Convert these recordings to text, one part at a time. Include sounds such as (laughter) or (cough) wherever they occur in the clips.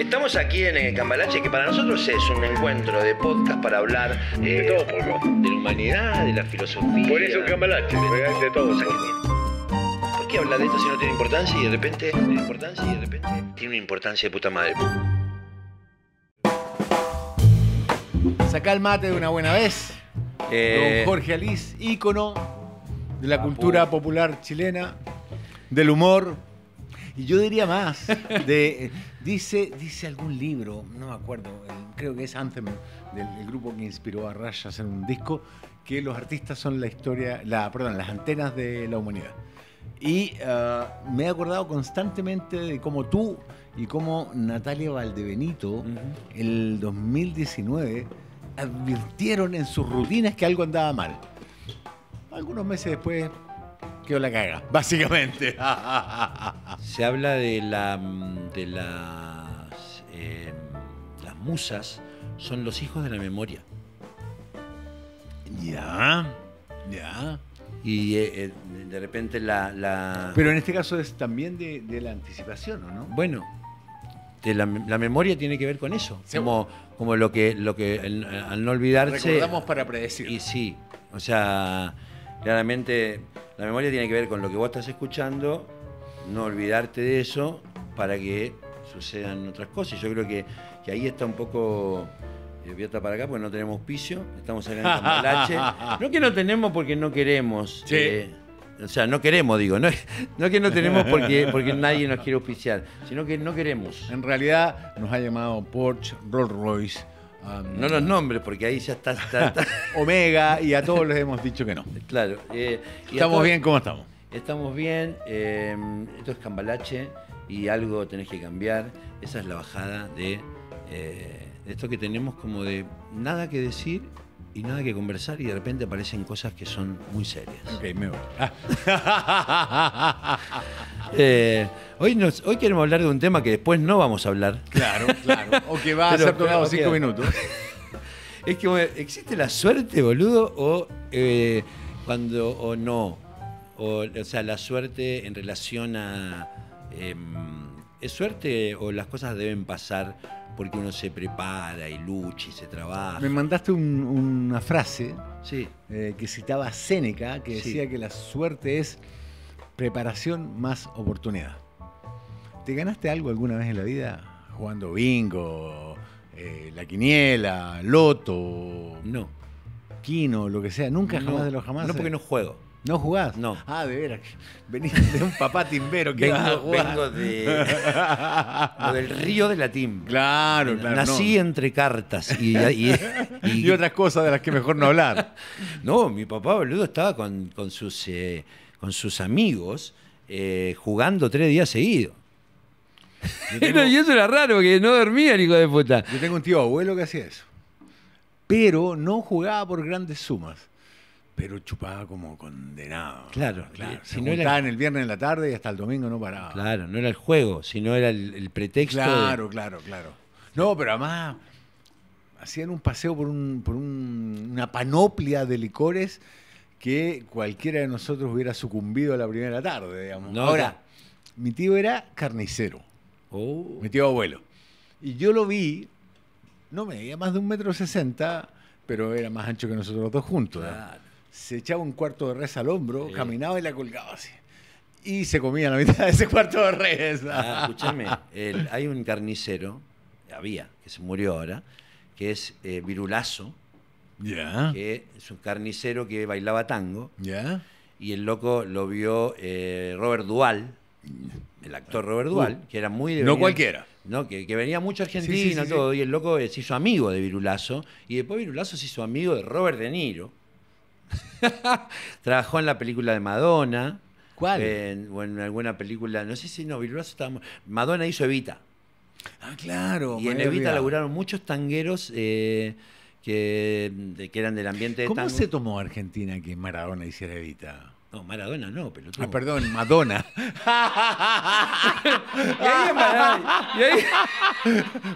Estamos aquí en el eh, Cambalache, que para nosotros es un encuentro de podcast para hablar eh, de todo De la humanidad, de la filosofía. Por eso Cambalache, de, todo. ¿Por qué hablar de esto si no tiene importancia y de repente tiene importancia y de repente tiene una importancia de puta madre? Sacá el mate de una buena vez. Eh, Jorge Alice, ícono de la cultura popular chilena, del humor, y yo diría más. De, eh, dice, dice algún libro, no me acuerdo, eh, creo que es Anthem, del, grupo que inspiró a Rush a hacer un disco, que los artistas son la historia, las antenas de la humanidad. Y ah, me he acordado constantemente de cómo tú y cómo Natalia Valdebenito, en el 2019, advirtieron en sus rutinas que algo andaba mal. Algunos meses después quedó la caga, básicamente. Se habla de, la, de em, las, musas, son los hijos de la memoria. Ya, ya. Y eh, eh, de repente la, Pero en este caso es también de, la anticipación, ¿o no? Bueno, la, memoria tiene que ver con eso. Como, como lo que, lo que al no olvidarse. Recordamos para predecir. Y sí. O sea, claramente la memoria tiene que ver con lo que vos estás escuchando, no olvidarte de eso para que sucedan otras cosas. Yo creo que, ahí está un poco eh, abierta para acá porque no tenemos piso, estamos acá en Cambalache. (laughs) no que no tenemos porque no queremos. Eh, o sea, no queremos, digo, no, que no tenemos porque, porque nadie nos quiere auspiciar, sino que no queremos. En realidad nos ha llamado Porsche, Rolls Royce, Um, no los nombres, porque ahí ya está, (laughs) Omega y a todos les hemos dicho que no. Claro. Eh, estamos bien, ¿cómo estamos? Estamos bien. Em, esto es cambalache y algo tenés que cambiar. Esa es la bajada de eh, esto que tenemos como de nada que decir y nada que conversar y de repente aparecen cosas que son muy serias. Ok, me voy. (laughs) (laughs) Eh, hoy, hoy queremos hablar de un tema que después no vamos a hablar. Claro, claro. O que va a (laughs) ser tomado cinco minutos. es que existe la suerte, boludo, o eh, cuando o no. O, sea, la suerte en relación a... Em, ¿Es suerte o las cosas deben pasar? porque uno se prepara y lucha y se trabaja. Me mandaste una frase sí. Eh, que citaba Séneca, que decía que la suerte es preparación más oportunidad. ¿Te ganaste algo alguna vez en la vida? Jugando bingo, eh, la quiniela, loto. No. Quino, lo que sea. Nunca jamás de lo jamás. No, porque eh. no juego. ¿No jugás? No. Ah, de veras. Venís de un papá timbero que vengo, jugando de, (laughs) del río de latín. Claro, claro. Nací entre cartas (laughs) y, y, otras cosas de las que mejor no hablar. (laughs) no, mi papá, boludo, estaba con, sus, eh, con sus amigos eh, jugando tres días seguidos. y eso era raro, porque no dormía hijo de puta. Yo tengo un tío abuelo que hacía eso. Pero no jugaba por grandes sumas pero chupaba como condenado. Claro, claro. Si no era... el viernes en la tarde y hasta el domingo no paraba. Claro, no era el juego, sino era el, pretexto. Claro, claro, claro. No, pero además hacían un paseo por, un, por una panoplia de licores que cualquiera de nosotros hubiera sucumbido a la primera tarde, digamos. Ahora, mi tío era carnicero, oh. mi tío abuelo. Y yo lo vi, no medía más de un metro sesenta, pero era más ancho que nosotros dos juntos. Claro se echaba un cuarto de res al hombro, caminaba y la colgaba así. Y se comía la mitad de ese cuarto de res. Ah, escúchame, hay un carnicero, había, que se murió ahora, que es eh, Virulazo, que es un carnicero que bailaba tango. Y el loco lo vio eh, Robert Dual, el actor Robert uh, Dual, que era muy... De no cualquiera. No, que, venía mucho argentino, sí, todo. Y el loco eh, se hizo amigo de Virulazo. Y después Virulazo se hizo amigo de Robert De Niro (laughs) Trabajó en la película de Madonna. ¿Cuál? o en alguna película, no sé si no, Bilbao Madonna hizo Evita. Ah, claro. Y en Evita laburaron muchos tangueros eh, que, que, eran del ambiente de ¿Cómo se tomó Argentina que Maradona hiciera Evita? No, Maradona no, pelotudo. Ah, perdón, Madonna. (laughs) y ahí, Maradona, y ahí...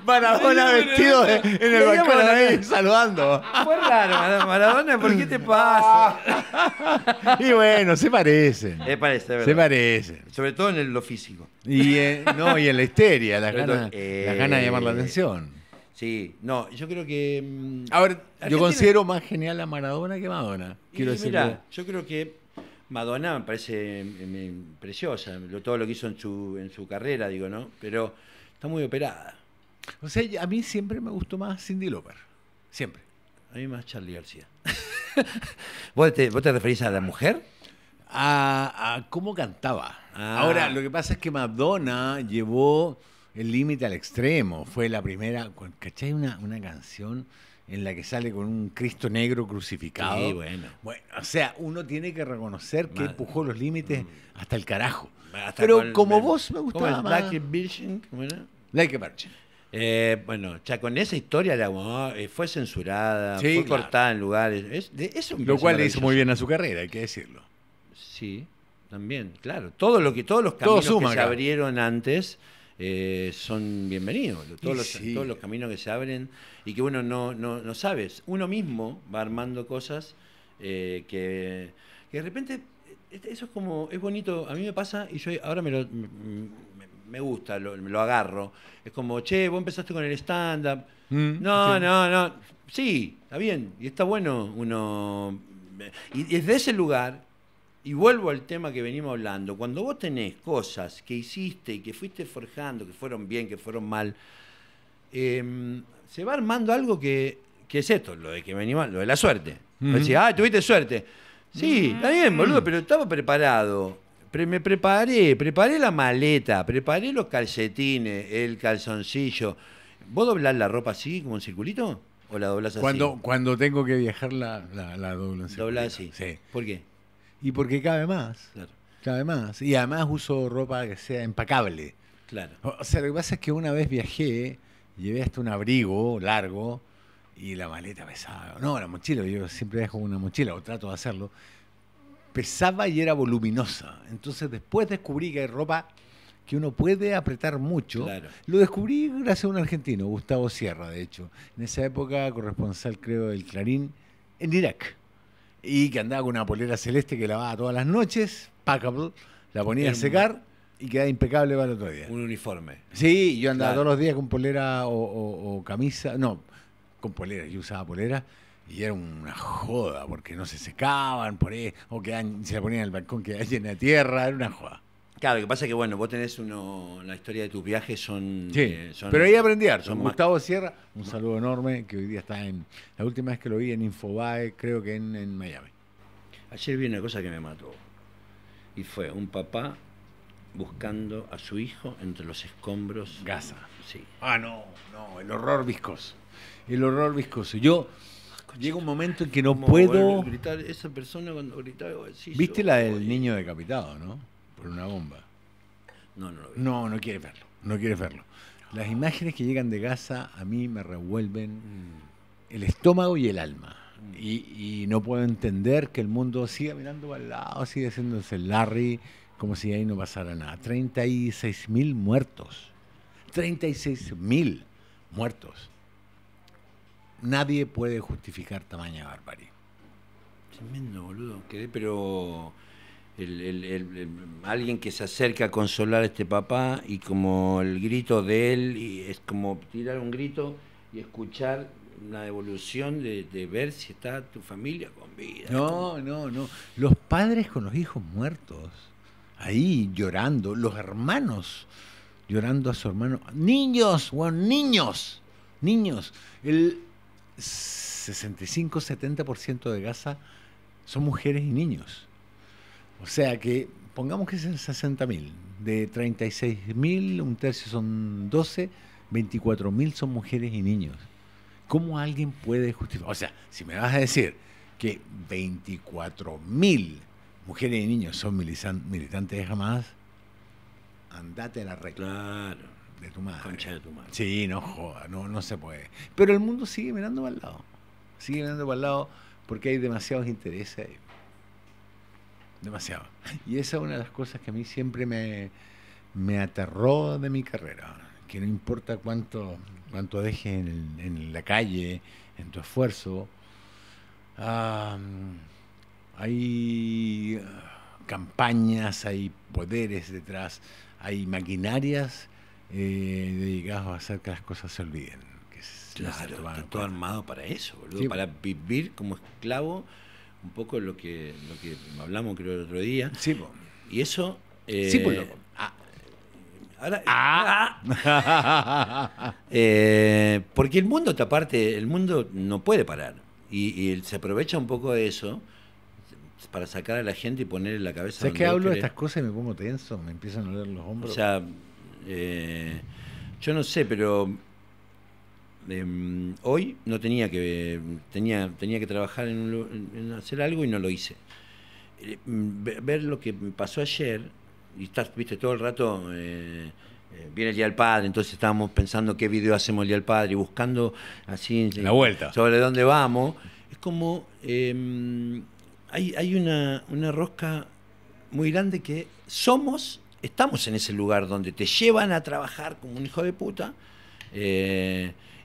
Maradona vestido en el balcón saludando. Fue raro, Maradona, ¿por qué te pasa? (laughs) y bueno, se parecen. Se parece, ¿verdad? Se parece. Sobre todo en lo físico. Y eh, no, y en la histeria, eh, las ganas de llamar la atención. Sí, no, yo creo que. Mm, a ver, yo considero más genial a Maradona que Madonna. Quiero decir. Yo creo que Madonna me parece preciosa, todo lo que hizo en su, en su carrera, digo, ¿no? Pero está muy operada. O sea, a mí siempre me gustó más Cindy Loper siempre. A mí más Charlie García. (laughs) ¿Vos, te, referís a la mujer? A, cómo cantaba. Ah. Ahora, lo que pasa es que Madonna llevó el límite al extremo. Fue la primera, ¿cachai? Una, una canción en la que sale con un Cristo negro crucificado. Sí, bueno. bueno. o sea, uno tiene que reconocer que empujó los límites mm. hasta el carajo. Pero como vos me gustaba más. Like a Virgin, eh, bueno. con esa historia la, eh, fue censurada, fue cortada en lugares. lo cual le hizo muy bien a su carrera, hay que decirlo. Sí, también, claro. Todo lo que, todos los caminos que se abrieron antes eh, son bienvenidos. Todos los, todos los caminos que se abren y que bueno, no, no, sabes. Uno mismo va armando cosas eh, que, de repente, eh, este, eso es como, es bonito, a mí me pasa y yo ahora me lo... Me, gusta, lo, me lo agarro. Es como, che, vos empezaste con el stand-up. Mm, no, no, no. Sí, está bien. Y está bueno uno. Y desde ese lugar y vuelvo al tema que venimos hablando. Cuando vos tenés cosas que hiciste y que fuiste forjando, que fueron bien, que fueron mal, em, se va armando algo que, que, es esto, lo de que venimos, lo de la suerte. ah, tuviste suerte. Sí, está bien, boludo, pero estaba preparado. me preparé, preparé la maleta, preparé los calcetines, el calzoncillo. ¿Vos doblás la ropa así, como un circulito? ¿O la doblás así? Cuando, cuando tengo que viajar, la, la, la doblo así. ¿Doblás así? ¿Por qué? Y porque cabe más. Claro. Cabe más. Y además uso ropa que sea empacable. Claro. O sea, lo que pasa es que una vez viajé, llevé hasta un abrigo largo y la maleta pesaba. No, la mochila, yo siempre dejo una mochila o trato de hacerlo. Pesaba y era voluminosa. Entonces después descubrí que hay ropa que uno puede apretar mucho. Lo descubrí gracias a un argentino, Gustavo Sierra, de hecho. En esa época, corresponsal, creo, del Clarín, en Irak y que andaba con una polera celeste que lavaba todas las noches, packable, la ponía a em, secar y quedaba impecable para el otro día. Un uniforme. Sí, yo andaba todos los días con polera o, camisa, no, con polera, yo usaba polera y era una joda porque no se secaban por ahí, o que se la ponían en el balcón, que era en la tierra, era una joda. Claro, lo que pasa es que, bueno, vos tenés una historia de tus viajes son... Eh, pero ahí aprendí Son Gustavo Sierra, un saludo enorme, que hoy día está en... La última vez que lo vi en Infobae, creo que en, Miami. Ayer vi una cosa que me mató. Y fue un papá buscando a su hijo entre los escombros. Gaza. Sí. Ah, no, no, el horror viscoso. El horror viscoso. Yo... Llega un momento en que no puedo... esa persona cuando ¿Viste la del niño decapitado, no? una bomba. No, no lo veo. No, no quiere verlo. No quiere verlo. Las imágenes que llegan de Gaza a mí me revuelven mm. el estómago y el alma. Y, no puedo entender que el mundo siga mirando para el lado, siga haciéndose el Larry, como si ahí no pasara nada. 36 mil muertos. 36 mil muertos. Nadie puede justificar tamaña barbarie. Tremendo, boludo. pero el, alguien que se acerca a consolar a este papá y como el grito de él, y es como tirar un grito y escuchar la evolución de, de, ver si está tu familia con vida. No, no, no. Los padres con los hijos muertos, ahí llorando, los hermanos llorando a su hermano. Niños, bueno, niños, niños. El 65-70% de Gaza son mujeres y niños. O sea que pongamos que en 60.000. De 36.000, un tercio son 12, 24.000 son mujeres y niños. ¿Cómo alguien puede justificar? O sea, si me vas a decir que 24.000 mujeres y niños son militantes de jamás, andate a la regla. De tu madre. Concha de tu madre. Sí, no joda, no, no se puede. Pero el mundo sigue mirando para el lado. Sigue mirando para el lado porque hay demasiados intereses demasiado. Y esa es una de las cosas que a mí siempre me, aterró de mi carrera, que no importa cuánto, cuánto dejes en, la calle, en tu esfuerzo, hay campañas, hay poderes detrás, hay maquinarias eh, dedicadas a hacer que las cosas se olviden. claro, todo armado para eso, boludo, para vivir como esclavo un poco lo que, lo que hablamos creo el otro día. Sí, Y eso... Eh, sí, pues ah, ahora, ah. (laughs) Eh, porque el mundo, aparte, el mundo no puede parar. Y, se aprovecha un poco de eso para sacar a la gente y ponerle la cabeza. sabes que hablo de estas cosas y me pongo tenso, me empiezan a doler los hombros. O sea, eh, yo no sé, pero Em, hoy no tenía que tenía tenía que trabajar en, hacer algo y no lo hice. Em, ver lo que pasó ayer y estás viste todo el rato eh, eh, viene el día del padre, entonces estábamos pensando qué video hacemos el día del padre y buscando así eh, la vuelta sobre dónde vamos. Es como em, hay, hay una, una rosca muy grande que somos, estamos en ese lugar donde te llevan a trabajar como un hijo de puta.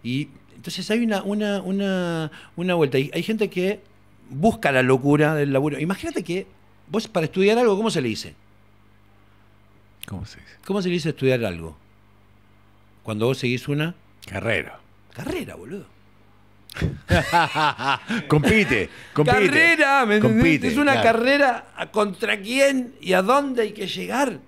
Y entonces hay una, una, vuelta. hay gente que busca la locura del laburo. Imagínate que vos para estudiar algo, ¿cómo se le dice? ¿Cómo se dice? ¿Cómo se le dice estudiar algo? Cuando vos seguís una... Carrera. Carrera, boludo. (laughs) compite, compite. Carrera, ¿me Es una carrera contra quién y a dónde hay que llegar.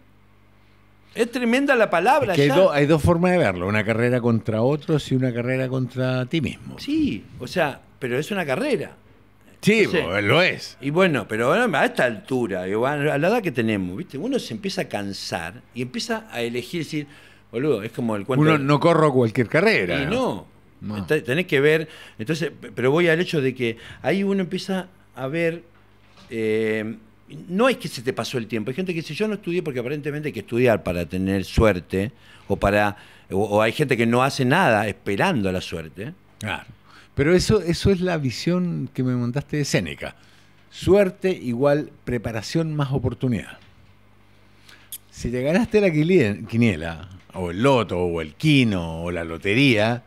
Es tremenda la palabra. Hay, dos formas de verlo, una carrera contra otros y una carrera contra ti mismo. Sí, o sea, pero es una carrera. Sí, lo es. Y bueno, pero a esta altura, a la edad que tenemos, ¿viste? uno se empieza a cansar y empieza a elegir, decir, boludo, es como el cuento... Uno no corro cualquier carrera. Y no, no. tenés que ver, entonces, pero voy al hecho de que ahí uno empieza a ver... Eh, no es que se te pasó el tiempo. Hay gente que dice, yo no estudié porque aparentemente hay que estudiar para tener suerte, o para. o, hay gente que no hace nada esperando la suerte. Claro. Pero eso, eso es la visión que me montaste de Seneca. Suerte igual preparación más oportunidad. Si te ganaste la quiniela, o el loto, o el quino, o la lotería,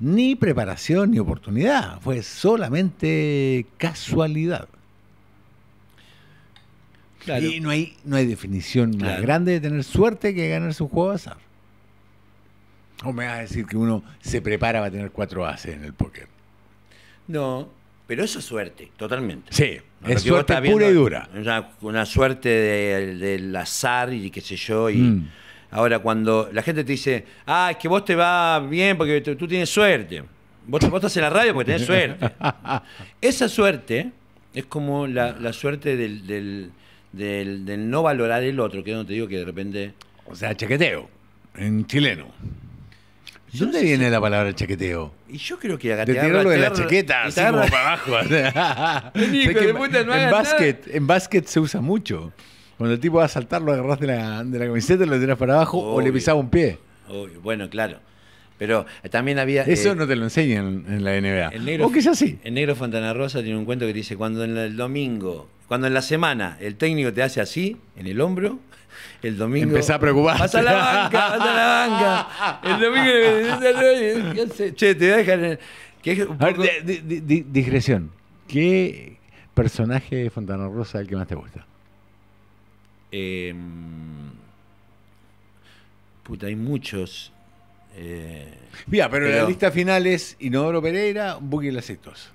ni preparación ni oportunidad, fue solamente casualidad. Y no hay, no hay definición más grande de tener suerte que ganar su juego de azar. O me vas a decir que uno se prepara para tener cuatro ases en el póker. No, pero eso es suerte, totalmente. Sí, es suerte pura y dura. Una, suerte del azar y qué sé yo. Y mm. Ahora, cuando la gente te dice, ah, es que vos te va bien porque tú tienes suerte. Vos, vos estás en la radio porque tenés suerte. (laughs) Esa suerte es como la, suerte del del, no valorar el otro, que no te digo que de repente... O sea, chaqueteo, en chileno. ¿Dónde viene la palabra chaqueteo? Y yo creo que De tirarlo de la chaqueta, así para abajo. (laughs) en, básquet. en se usa mucho. Cuando el tipo va a saltar, lo agarrás de la, de la camiseta, lo tiras para abajo o le pisaba un pie. Bueno, claro. Pero eh, también había. Eh, Eso no te lo enseñan en la NBA. o que es así. El negro Fontana Rosa tiene un cuento que dice: cuando en el domingo cuando en la semana el técnico te hace así, en el hombro, el domingo. Empezá a preocuparte. ¡Pasa a la banca, ¡Pasa a la banca. El domingo. che, te voy a dejar. ver, discreción. ¿Qué personaje de Fontana Rosa es el que más te gusta? Em, puta, hay muchos. Eh, Mira, pero, la lista final es Inodoro Pereira, y las Lacetos.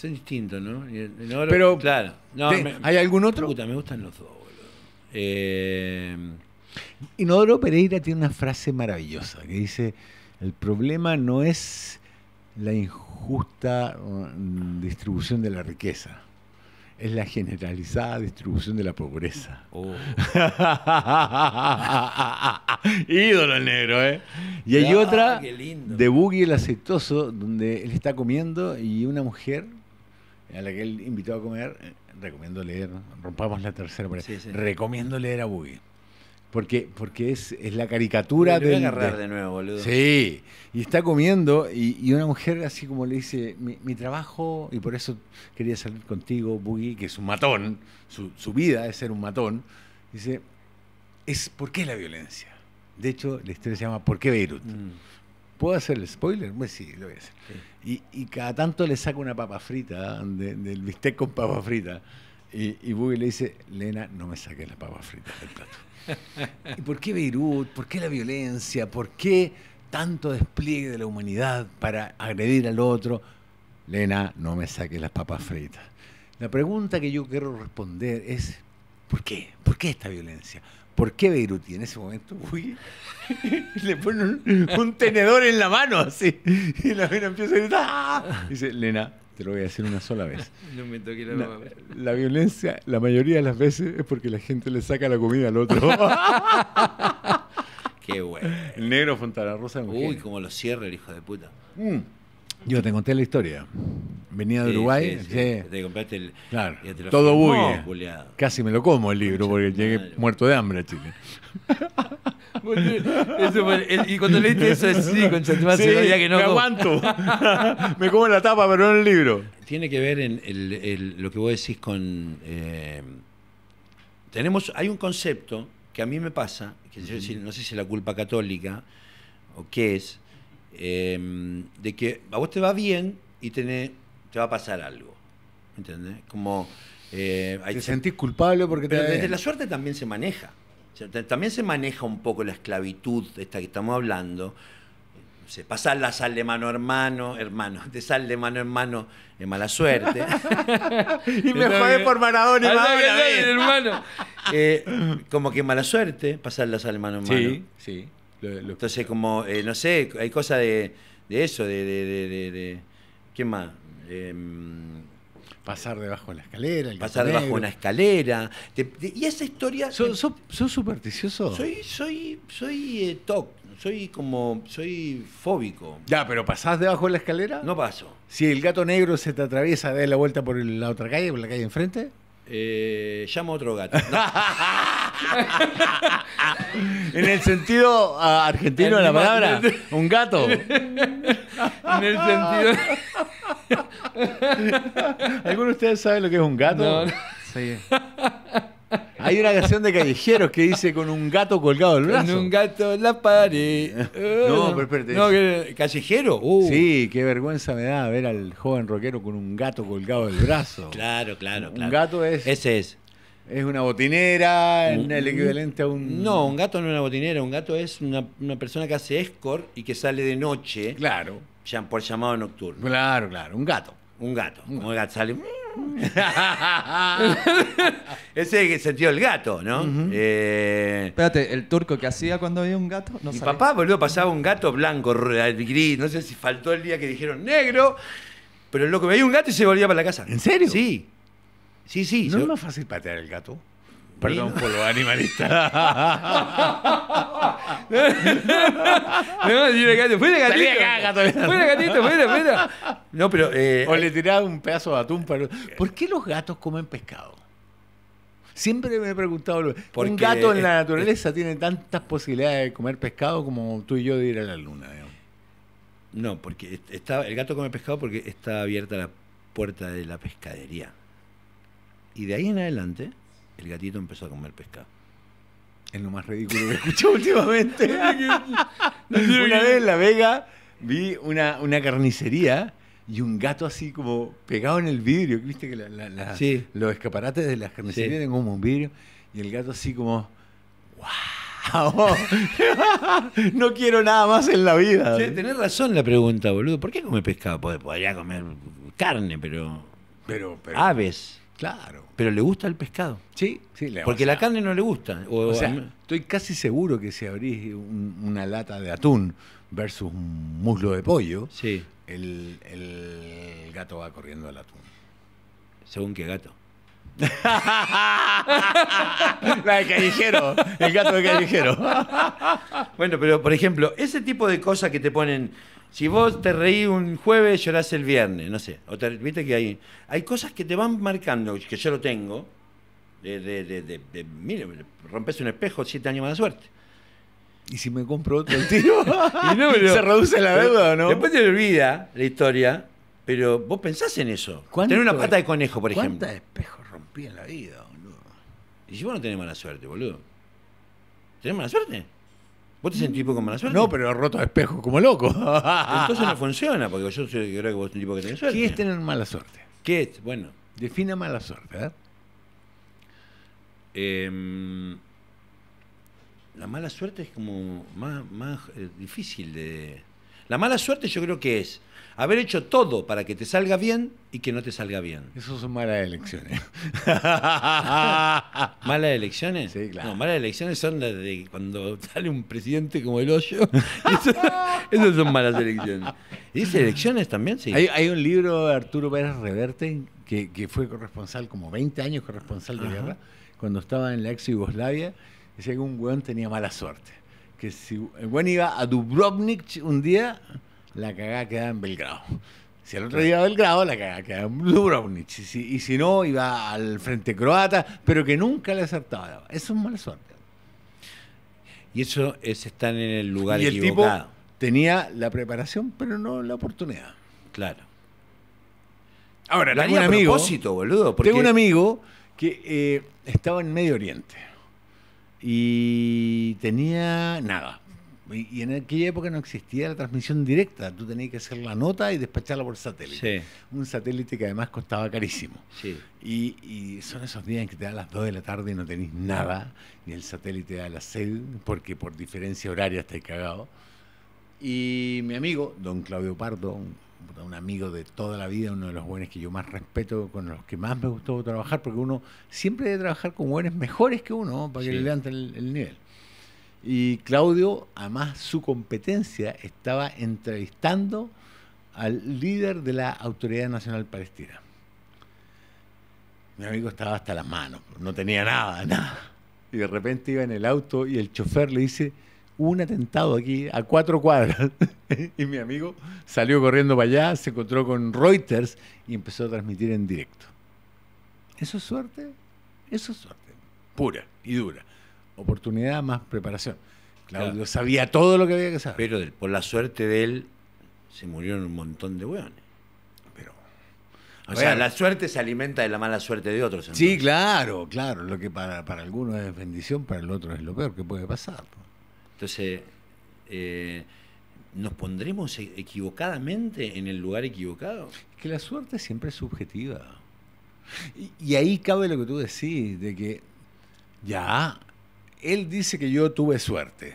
Son distintos, ¿no? Pero, claro. ¿Hay algún otro? me gustan los dos, boludo. Eh, Inodoro Pereira tiene una frase maravillosa que dice, el problema no es la injusta mm, distribución de la riqueza, es la generalizada distribución de la pobreza. Oh. (laughs) Ídolo negro, ¿eh? Y hay ah, otra de Boogie el aceitoso, donde él está comiendo y una mujer a la que él invitó a comer, eh, recomiendo leer, rompamos la tercera, recomiendo leer a Boogie. Porque, porque es, es la caricatura de. agarrar de, nuevo, boludo. Sí, y está comiendo, y, una mujer así como le dice: mi, trabajo, y por eso quería salir contigo, Boogie, que es un matón, su, vida es ser un matón. Dice: es ¿Por qué la violencia? De hecho, la historia se llama ¿Por qué Beirut? Mm. ¿Puedo hacer el spoiler? Pues sí, lo voy a hacer. Y, cada tanto le saco una papa frita, del bistec con papa frita. Y, y le dice, Lena, no me saques las papas fritas del plato. (laughs) ¿Y por qué Beirut? ¿Por qué la violencia? ¿Por qué tanto despliegue de la humanidad para agredir al otro? Lena, no me saques las papas fritas. La pregunta que yo quiero responder es, ¿por qué? ¿Por qué esta violencia? ¿Por qué Beiruti? En ese momento, (laughs) le ponen un, tenedor en la mano así. Y la vena empieza a gritar. ¡Ah! dice, Lena, te lo voy a decir una sola vez. No me toque la, la, la violencia, la mayoría de las veces, es porque la gente le saca la comida al otro. (laughs) Qué bueno. El negro Fontana Rosa. Uy, como lo cierra el hijo de puta. Mm. Yo te conté la historia. Venía de Uruguay. Te compraste el. Claro, todo bulleado Casi me lo como el libro porque llegué muerto de hambre a Chile. (laughs) y cuando leíste eso sí, con que no. Me aguanto. (laughs) me como la tapa, pero no el libro. Tiene que ver en lo que vos decís con. Eh, tenemos, hay un concepto que a mí me pasa, que yo, no sé si es la culpa católica o qué es, Em, de que a vos te va bien y te va a pasar algo. ¿Entendés? Como. Eh, te sentís culpable porque pero Desde la suerte también se maneja. también se maneja un poco la esclavitud de esta que estamos hablando. Se la sal de mano hermano, hermano, te sal de mano hermano, es mala suerte. (laughs) y me jugué por Maradona y hermano. Eh, como que mala suerte, pasar la sal de mano hermano. Sí, sí. Entonces, como, eh, no sé, hay cosas de, de, eso, de, de, de ¿Qué más? Em, pasar debajo de la escalera. pasar debajo de una escalera. y esa historia... Em, ¿Sos, supersticioso? Soy, soy, soy eh, toc, soy como, soy fóbico. Ya, pero ¿pasás debajo de la escalera? No paso. Si el gato negro se te atraviesa, da la vuelta por la otra calle, por la calle enfrente. Eh, llamo a otro gato. (laughs) en el sentido ah, argentino de la palabra, un gato. en el sentido. ¿Alguno de ustedes sabe lo que es un gato? No, Hay una canción de callejeros que dice con un gato colgado del brazo. Con un gato en la pared. no, pero espérate. callejero. Uh. Sí, qué vergüenza me da ver al joven rockero con un gato colgado del brazo. Claro, claro, claro. Un gato es. Ese es. Es una botinera, el equivalente a un... No, un gato no es una botinera, un gato es una, una persona que hace escor y que sale de noche. Claro. por llamado nocturno. Claro, claro, un gato. Un gato. Un gato, sale... (laughs) Ese es el sentido del gato, ¿no? Eh, Espérate, ¿el turco que hacía cuando había un gato? No Mi papá, boludo, pasaba un gato blanco, eh, gris, no sé si faltó el día que dijeron negro, pero lo que veía un gato y se volvía para la casa. ¿En serio? Sí. Sí, sí. ¿No es más fácil patear el gato? Perdón por los animalistas. (laughs) no, gato. gatito. No, pero. Eh, o le tiraba un pedazo de atún. Para... ¿Por qué los gatos comen pescado? Siempre me he preguntado. un gato en la naturaleza tiene tantas posibilidades de comer pescado como tú y yo de ir a la luna. No, porque está, el gato come pescado porque está abierta la puerta de la pescadería. Y de ahí en adelante, el gatito empezó a comer pescado. Es lo más ridículo que he escuchado (laughs) últimamente. una vez en La Vega vi una, carnicería y un gato así como pegado en el vidrio. ¿Viste que los escaparates de las carnicerías tengo como un vidrio? Y el gato así como, ¡wow! (laughs) no quiero nada más en la vida. Sí, tenés razón la pregunta, boludo. ¿Por qué come pescado? Pues podría comer carne, Pero, pero... Aves. Claro. Pero le gusta el pescado. Sí, sí. Le gusta. Porque la carne no le gusta. O, sea, estoy casi seguro que si abrís una lata de atún versus un muslo de pollo, el, el gato va corriendo al atún. ¿Según qué gato? (laughs) la de callejero, el gato de callejero. (laughs) bueno, pero por ejemplo, ese tipo de cosas que te ponen si vos te reí un jueves, llorás el viernes, no sé. O te, Viste que hay, hay cosas que te van marcando, que yo lo tengo. De, de, de, mire, rompes un espejo, siete años más de suerte. ¿Y si me compro otro (laughs) tiro? y (laughs) ¿Se reduce la deuda o no? Después te olvida la historia, pero vos pensás en eso. Tener una pata de conejo, por ejemplo. ¿Cuántos espejos rompí en la vida, boludo? Y si vos no tenés mala suerte, boludo. ¿Tenés mala suerte? ¿Vos te sentís con mala suerte? No, pero roto espejo como loco. (laughs) Entonces no funciona, porque yo creo que vos un tipo que tenés suerte. ¿Qué es tener mala suerte? ¿Qué es? Bueno. Defina mala suerte, ¿eh? Em, la mala suerte es como más, más eh, difícil de... La mala suerte yo creo que es haber hecho todo para que te salga bien y que no te salga bien. Esas son malas elecciones. (laughs) ¿Malas elecciones? Sí, claro. No, malas elecciones son las de cuando sale un presidente como el hoyo. (laughs) esas son malas elecciones. ¿Y elecciones también? Sí. Hay, un libro de Arturo Pérez Reverte que, fue corresponsal, como 20 años corresponsal de guerra, cuando estaba en la ex Yugoslavia. Decía que un weón tenía mala suerte. Que si el weón iba a Dubrovnik un día la cagada queda en Belgrado. Si al otro día Belgrado, la cagada queda en Dubrovnik. Y si, no, iba al frente croata, pero que nunca le acertaba. Eso es mala suerte. Y eso es estar en el lugar y el equivocado. tenía la preparación, pero no la oportunidad. Claro. Ahora, tengo propósito, Boludo, porque... Tengo un amigo que eh, estaba en Medio Oriente y tenía nada, y, en aquella época no existía la transmisión directa, tú tenías que hacer la nota y despacharla por satélite. Un satélite que además costaba carísimo. Y, son esos días en que te da las 2 de la tarde y no tenéis nada, Y el satélite da la sed, porque por diferencia horaria estáis cagado. Y mi amigo, don Claudio Pardo, un, amigo de toda la vida, uno de los buenos que yo más respeto, con los que más me gustó trabajar, porque uno siempre debe trabajar con buenos mejores que uno, para que le levanten el nivel y Claudio, además su competencia, estaba entrevistando al líder de la Autoridad Nacional Palestina. Mi amigo estaba hasta las manos, no tenía nada, (laughs) nada. Y de repente iba en el auto y el chofer le dice, un atentado aquí a cuatro cuadras. (laughs) y mi amigo salió corriendo para allá, se encontró con Reuters y empezó a transmitir en directo. ¿Eso es suerte? Eso es suerte, pura y dura oportunidad más preparación. Claudio sabía todo lo que había que saber. Pero por la suerte de él, se murieron un montón de hueones. Pero. O sea, la suerte se alimenta de la mala suerte de otros. Sí, claro, claro. Lo que para, para algunos es bendición, para el otro es lo peor que puede pasar. Entonces, eh, ¿nos pondremos e-, equivocadamente en el lugar equivocado? que la suerte siempre es subjetiva. Y, y ahí cabe lo que tú decís, de que ya él dice que yo tuve suerte.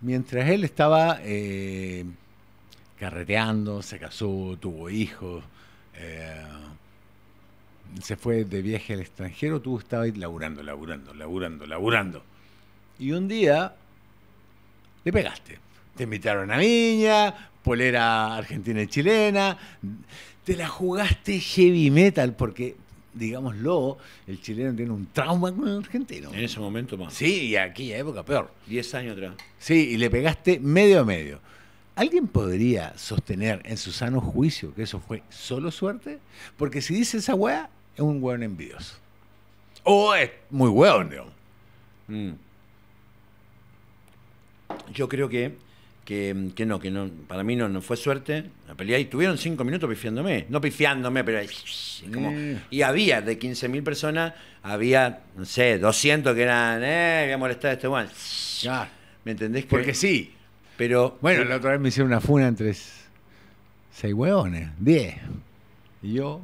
Mientras él estaba eh, carreteando, se casó, tuvo hijos, eh, se fue de viaje al extranjero, tú estabas laburando, laburando, laburando, laburando. Y un día le pegaste. Te invitaron a niña, polera argentina y chilena, te la jugaste heavy metal, porque digámoslo, el chileno tiene un trauma con el argentino. En ese momento más. Sí, y aquella época peor. Diez años atrás. Sí, y le pegaste medio a medio. ¿Alguien podría sostener en su sano juicio que eso fue solo suerte? Porque si dice esa weá, es un weón envidioso. O es muy weón, digamos. Mm. Yo creo que que, no, que no, para mí no, no fue suerte. La pelea y tuvieron cinco minutos pifiándome, no pifiándome, pero eh, y había de 15.000 personas, había, no sé, 200 que eran, eh, voy a a este one. ¿Me entendés? porque sí. Pero. Bueno, eh, la otra vez me hicieron una funa entre seis hueones, 10. Y yo,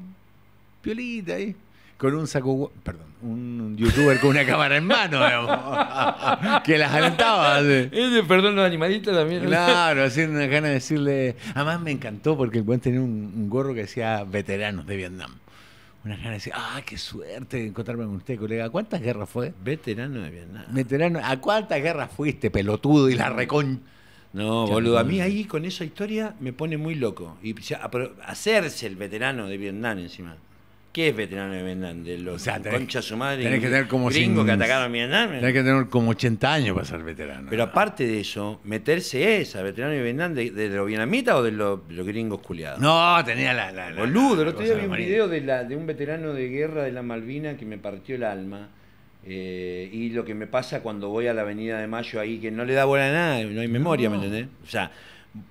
piolita ahí con un saco, perdón, un youtuber con una cámara en mano, (laughs) que las alentaba. perdón, los animalitos también. Claro, así una gana de decirle. Además me encantó porque el buen tenía un, gorro que decía veteranos de Vietnam. Una gana de decir, ah, qué suerte encontrarme con usted, colega. cuántas guerras fue? Veterano de Vietnam. Veterano, ¿a cuántas guerras fuiste, pelotudo y la recon? No, boludo, a mí ahí con esa historia me pone muy loco. Y hacerse el veterano de Vietnam encima. ¿Qué es veterano de Vietnam? De los o su madre. tener como gringos que atacaron Vietnam. Tenés que tener como 80 años para ser veterano. Pero aparte de eso, meterse es a veterano de Vietnam, de, los vietnamitas o de los, gringos culiados. No, tenía la. Boludo, el otro día vi un video de, la, de un veterano de guerra de la Malvina que me partió el alma. Eh, y lo que me pasa cuando voy a la Avenida de Mayo ahí, que no le da bola a nada, no hay memoria, ¿me entendés? O sea,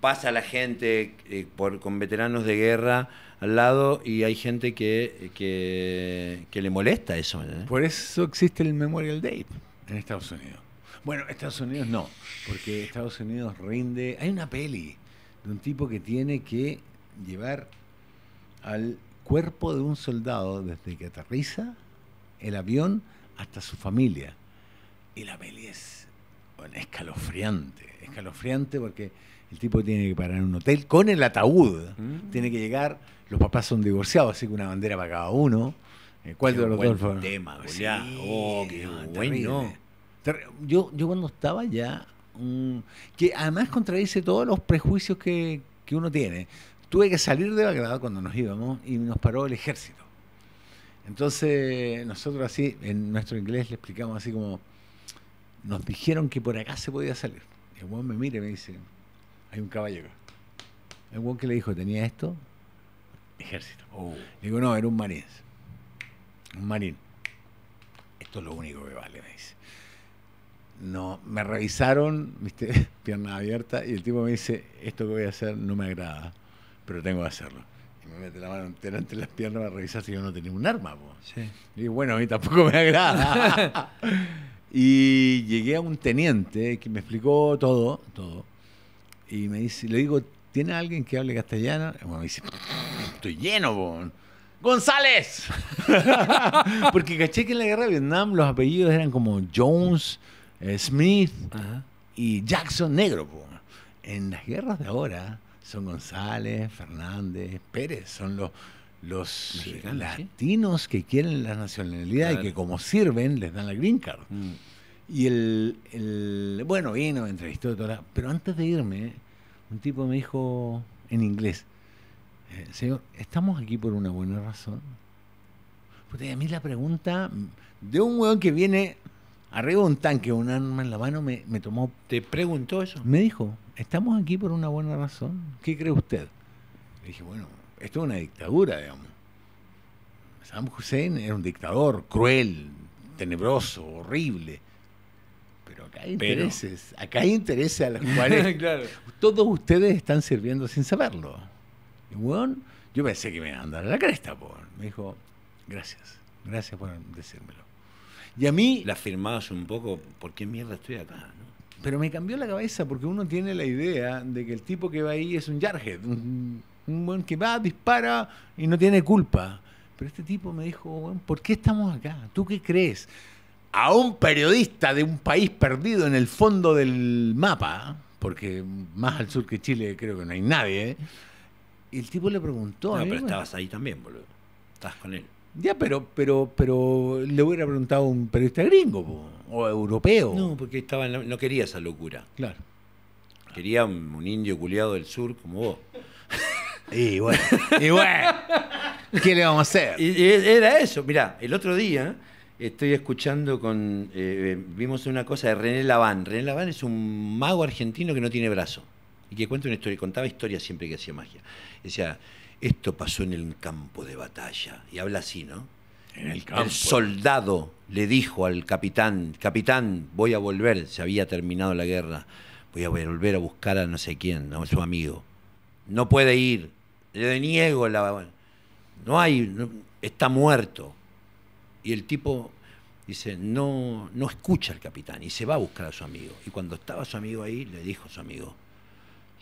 pasa la gente eh, por, con veteranos de guerra al lado y hay gente que, que, le molesta eso. ¿eh? Por eso existe el Memorial Day en Estados Unidos. Bueno, Estados Unidos no, porque Estados Unidos rinde... Hay una peli de un tipo que tiene que llevar al cuerpo de un soldado desde que aterriza el avión hasta su familia. Y la peli es escalofriante, escalofriante porque el tipo tiene que parar en un hotel con el ataúd, mm. tiene que llegar los papás son divorciados, así que una bandera para cada uno. Eh, ¿Cuál de los dos tema, oh, Yo, yo cuando estaba ya, mm, que además contradice todos los prejuicios que, uno tiene. Tuve que salir de Bagdad cuando nos íbamos y nos paró el ejército. Entonces, nosotros así, en nuestro inglés le explicamos así como, nos dijeron que por acá se podía salir. El buen me mira y me dice, hay un caballero. El buen que le dijo, tenía esto, Ejército. Oh. Digo, no, era un marín. Un marín. Esto es lo único que vale, me dice. No, me revisaron, (laughs) viste, pierna abierta, y el tipo me dice, esto que voy a hacer no me agrada, pero tengo que hacerlo. Y me mete la mano entera entre las piernas para revisar si yo no tenía un arma, Sí. Y bueno, a mí tampoco me agrada. (laughs) y llegué a un teniente que me explicó todo, todo. Y me dice, le digo, ¿Tiene alguien que hable castellano? me dice, estoy lleno, bon. González. (laughs) Porque caché que en la guerra de Vietnam los apellidos eran como Jones, eh, Smith y Jackson Negro. En las guerras de ahora son González, Fernández, Pérez, son los, los latinos que quieren la nacionalidad y que como sirven les dan la green card. Mm. Y el, bueno, vino, entrevistó, toda pero antes de irme un tipo me dijo en inglés, eh, señor, estamos aquí por una buena razón. Porque a mí la pregunta mm, de un weón que viene arriba de un tanque, un arma en la mano, me, me tomó... ¿Te preguntó eso? Me dijo, estamos aquí por una buena razón. ¿Qué cree usted? Le dije, bueno, esto es una dictadura, digamos. Saddam Hussein era un dictador cruel, tenebroso, horrible. Pero acá hay intereses, acá hay intereses a los cuales (laughs) todos ustedes están sirviendo sin saberlo. bueno, yo pensé que me iban a la cresta, me dijo, gracias, gracias por decírmelo. Y a mí... La firmabas un poco, ¿por qué mierda estoy acá? Pero me cambió la cabeza porque uno tiene la idea de que el tipo que va ahí es un jarhead, un, un buen que va, dispara y no tiene culpa. Pero este tipo me dijo, ¿por qué estamos acá? ¿Tú qué crees? a un periodista de un país perdido en el fondo del mapa, porque más al sur que Chile creo que no hay nadie, ¿eh? el tipo le preguntó... No, pero estabas ahí también, boludo. Estabas con él. Ya, pero, pero, pero le hubiera preguntado a un periodista gringo o europeo. No, porque estaba en no quería esa locura. Claro. Quería un, indio culiado del sur como vos. (laughs) y bueno, y bueno, ¿qué le vamos a hacer? era eso, mirá, el otro día... Estoy escuchando con. Eh, eh, vimos una cosa de René Laván. René Laván es un mago argentino que no tiene brazo y que cuenta una historia, contaba historias siempre que hacía magia. Decía, esto pasó en el campo de batalla. Y habla así, ¿no? En el campo. El soldado le dijo al capitán: Capitán, voy a volver. Se había terminado la guerra. Voy a volver a buscar a no sé quién, a su amigo. No puede ir. Le deniego la. No hay. está muerto y el tipo dice, no, no escucha al capitán y se va a buscar a su amigo. Y cuando estaba su amigo ahí, le dijo a su amigo,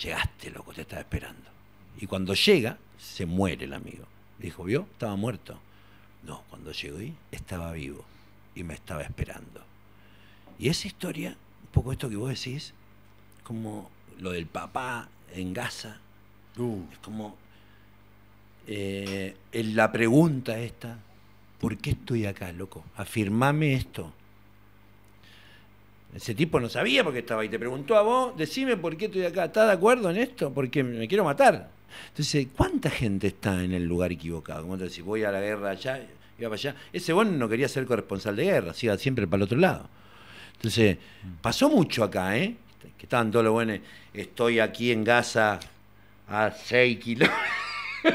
llegaste, loco, te estaba esperando. Y cuando llega, se muere el amigo. dijo, ¿vio? Estaba muerto. No, cuando llegó ahí, estaba vivo y me estaba esperando. Y esa historia, un poco esto que vos decís, como lo del papá en Gaza, uh. es como eh, la pregunta esta, ¿por qué estoy acá, loco? Afirmame esto. Ese tipo no sabía por qué estaba ahí. Te preguntó a vos, decime por qué estoy acá. ¿Estás de acuerdo en esto? Porque me quiero matar. Entonces, ¿cuánta gente está en el lugar equivocado? Como te decís, voy a la guerra allá, iba para allá. Ese bueno no quería ser corresponsal de guerra, se iba siempre para el otro lado. Entonces, pasó mucho acá, ¿eh? Que estaban todos los buenos. Estoy aquí en Gaza a 6 kilómetros.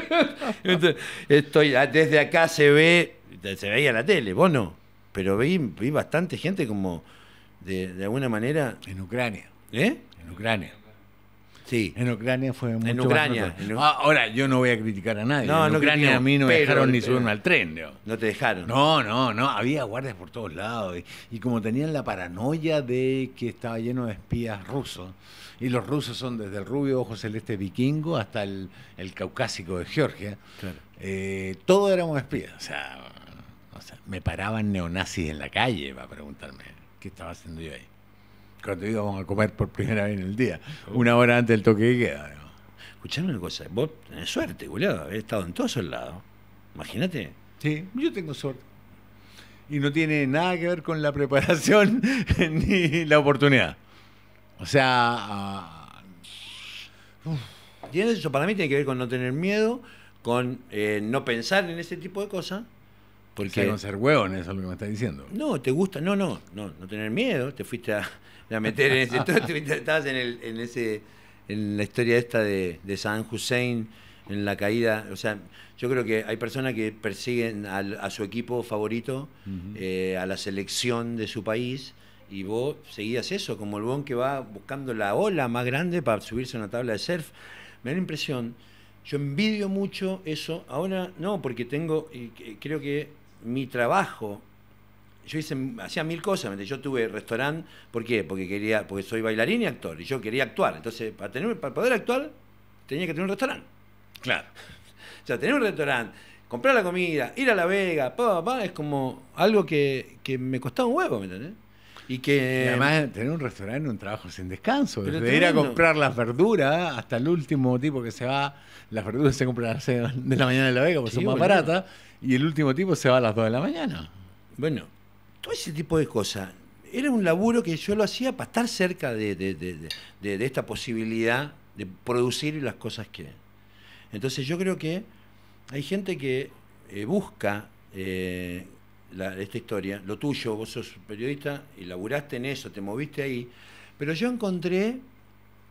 (laughs) Estoy, ah, desde acá se ve se veía la tele, vos no. Pero vi, bastante gente como de, de alguna manera. En Ucrania. ¿Eh? En Ucrania. Sí. En Ucrania fue mucho En Ucrania. Ah, ahora, yo no voy a criticar a nadie. No, en Ucrania a mí no me dejaron ni eh, subirme al tren. No te dejaron. No, no, no. Había guardias por todos lados. Y, como tenían la paranoia de que estaba lleno de espías rusos. Y los rusos son desde el rubio ojo celeste vikingo hasta el, caucásico de Georgia. Claro. Eh, todos éramos espías. O sea, o sea, me paraban neonazis en la calle para preguntarme qué estaba haciendo yo ahí. Cuando vamos a comer por primera vez en el día, una hora antes del toque de queda. Escuchame una cosa, vos tenés suerte, boludo, he estado en todos lados. Imagínate. Sí, yo tengo suerte. Y no tiene nada que ver con la preparación (laughs) ni la oportunidad. O sea. Uh, eso para mí tiene que ver con no tener miedo, con eh, no pensar en ese tipo de cosas porque, no ser hueón, es lo que me estás diciendo. No, te gusta, no, no, no, no tener miedo, te fuiste a, meter en ese, (laughs) estabas en, la historia esta de, de San Hussein, en la caída, o sea, yo creo que hay personas que persiguen al, a su equipo favorito, eh, a la selección de su país, y vos seguías eso, como el bon que va buscando la ola más grande para subirse a una tabla de surf. Me da la impresión, yo envidio mucho eso, ahora no, porque tengo, y creo que mi trabajo, yo hice, hacía mil cosas, yo tuve restaurante, ¿por qué? Porque quería, porque soy bailarín y actor, y yo quería actuar. Entonces, para tener, para poder actuar, tenía que tener un restaurante. Claro. (laughs) O sea, tener un restaurante, comprar la comida, ir a La Vega, pa, es como algo que, que me costaba un huevo, ¿me entendés? Y que. además, tener un restaurante, un trabajo sin descanso. De ir a comprar las verduras hasta el último tipo que se va. Las verduras se compran a las de la mañana de La Vega porque son más baratas. Y el último tipo se va a las 2 de la mañana. Bueno, todo ese tipo de cosas. Era un laburo que yo lo hacía para estar cerca de, esta posibilidad de producir las cosas que. Entonces, yo creo que hay gente que eh, busca. Eh, esta historia, lo tuyo, vos sos periodista y laburaste en eso, te moviste ahí, pero yo encontré,